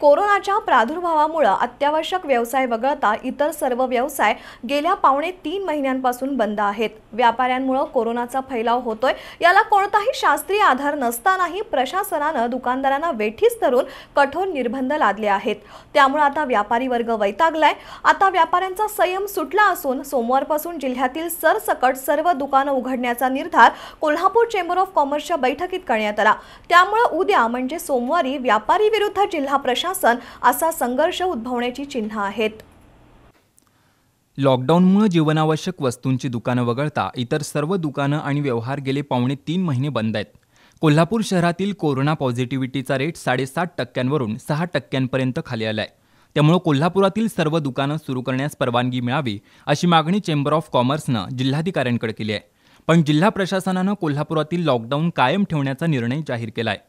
कोरोनाच्या प्रादुर्भावामुळे अत्यावश्यक व्यवसाय वगळता इतर सर्व व्यवसाय गेल्या पावणे तीन महिन्यांपासून बंद आहेत व्यापाऱ्यांमुळे कोरोनाचा फैलाव होतोय याला कोणताही शास्त्रीय आधार नसतानाही प्रशासनानं दुकानदारांना वेठीस धरून कठोर निर्बंध लादले आहेत त्यामुळे आता व्यापारी वर्ग वैतागलाय आता व्यापाऱ्यांचा संयम सुटला असून सोमवारपासून जिल्ह्यातील सरसकट सर्व दुकानं उघडण्याचा निर्धार कोल्हापूर चेंबर ऑफ कॉमर्सच्या बैठकीत करण्यात आला त्यामुळे उद्या म्हणजे सोमवारी व्यापारी विरुद्ध जिल्हा प्रशासन प्रशासन असा संघर्ष उद्भवण्याची चिन्ह आहेत लॉकडाऊनमुळे जीवनावश्यक वस्तूंची दुकानं वगळता इतर सर्व दुकानं आणि व्यवहार गेले पावणे तीन महिने बंद आहेत कोल्हापूर शहरातील कोरोना पॉझिटिव्हिटीचा रेट साडेसात टक्क्यांवरून सहा टक्क्यांपर्यंत खाली आला आहे त्यामुळे कोल्हापुरातील सर्व दुकानं सुरू करण्यास परवानगी मिळावी अशी मागणी चेंबर ऑफ कॉमर्सनं जिल्हाधिकाऱ्यांकडे केली आहे पण जिल्हा प्रशासनानं कोल्हापुरातील लॉकडाऊन कायम ठेवण्याचा निर्णय जाहीर केला आहे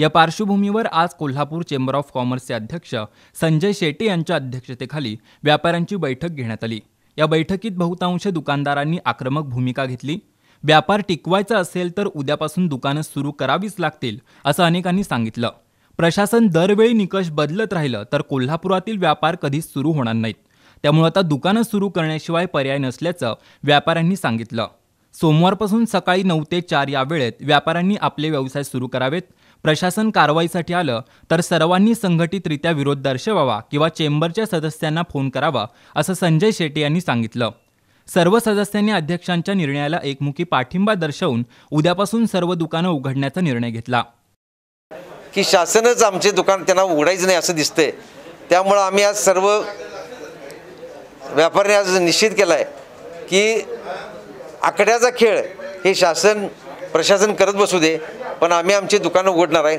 या पार्श्वभूमीवर आज कोल्हापूर चेंबर ऑफ कॉमर्सचे अध्यक्ष संजय शेटे यांच्या अध्यक्षतेखाली व्यापाऱ्यांची बैठक घेण्यात आली या बैठकीत बहुतांश दुकानदारांनी आक्रमक भूमिका घेतली व्यापार टिकवायचा असेल तर उद्यापासून दुकानं सुरू करावीच लागतील असं अनेकांनी सांगितलं प्रशासन दरवेळी निकष बदलत राहिलं तर कोल्हापुरातील व्यापार कधीच सुरू होणार नाहीत त्यामुळे आता दुकानं सुरू करण्याशिवाय पर्याय नसल्याचं व्यापाऱ्यांनी सांगितलं सोमवारपासून सकाळी नऊ ते चार या वेळेत व्यापाऱ्यांनी आपले व्यवसाय सुरू करावेत प्रशासन कारवाईसाठी आलं तर सर्वांनी संघटितरित्या विरोध दर्शवावा किंवा चेंबरच्या सदस्यांना फोन करावा असं संजय शेट्टी यांनी सांगितलं सर्व सदस्यांनी अध्यक्षांच्या निर्णयाला एकमुखी पाठिंबा दर्शवून उद्यापासून सर्व दुकानं उघडण्याचा निर्णय घेतला की शासनच आमचे दुकान त्यांना उघडायचं नाही असं दिसतंय त्यामुळं आम्ही आज सर्व व्यापाऱ्यांनी आज निश्चित केलाय की आकड्याचा खेळ हे शासन प्रशासन करत बसू दे पण आम्ही आमची दुकानं उघडणार आहे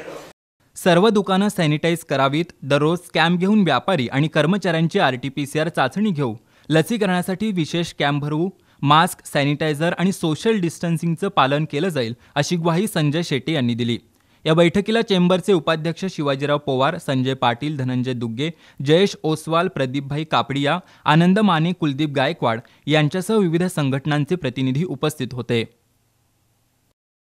सर्व दुकानं सॅनिटाईज करावीत दररोज कॅम्प घेऊन व्यापारी आणि कर्मचाऱ्यांची आरटीपीसीआर चाचणी घेऊ लसीकरणासाठी विशेष कॅम्प भरवू मास्क सॅनिटायझर आणि सोशल डिस्टन्सिंगचं पालन केलं जाईल अशी ग्वाही संजय शेट्टी यांनी दिली या बैठकीला चेंबरचे उपाध्यक्ष शिवाजीराव पोवार संजय पाटील धनंजय दुग्गे जयेश ओसवाल प्रदीपभाई कापडिया आनंद माने कुलदीप गायकवाड यांच्यासह विविध संघटनांचे प्रतिनिधी उपस्थित होते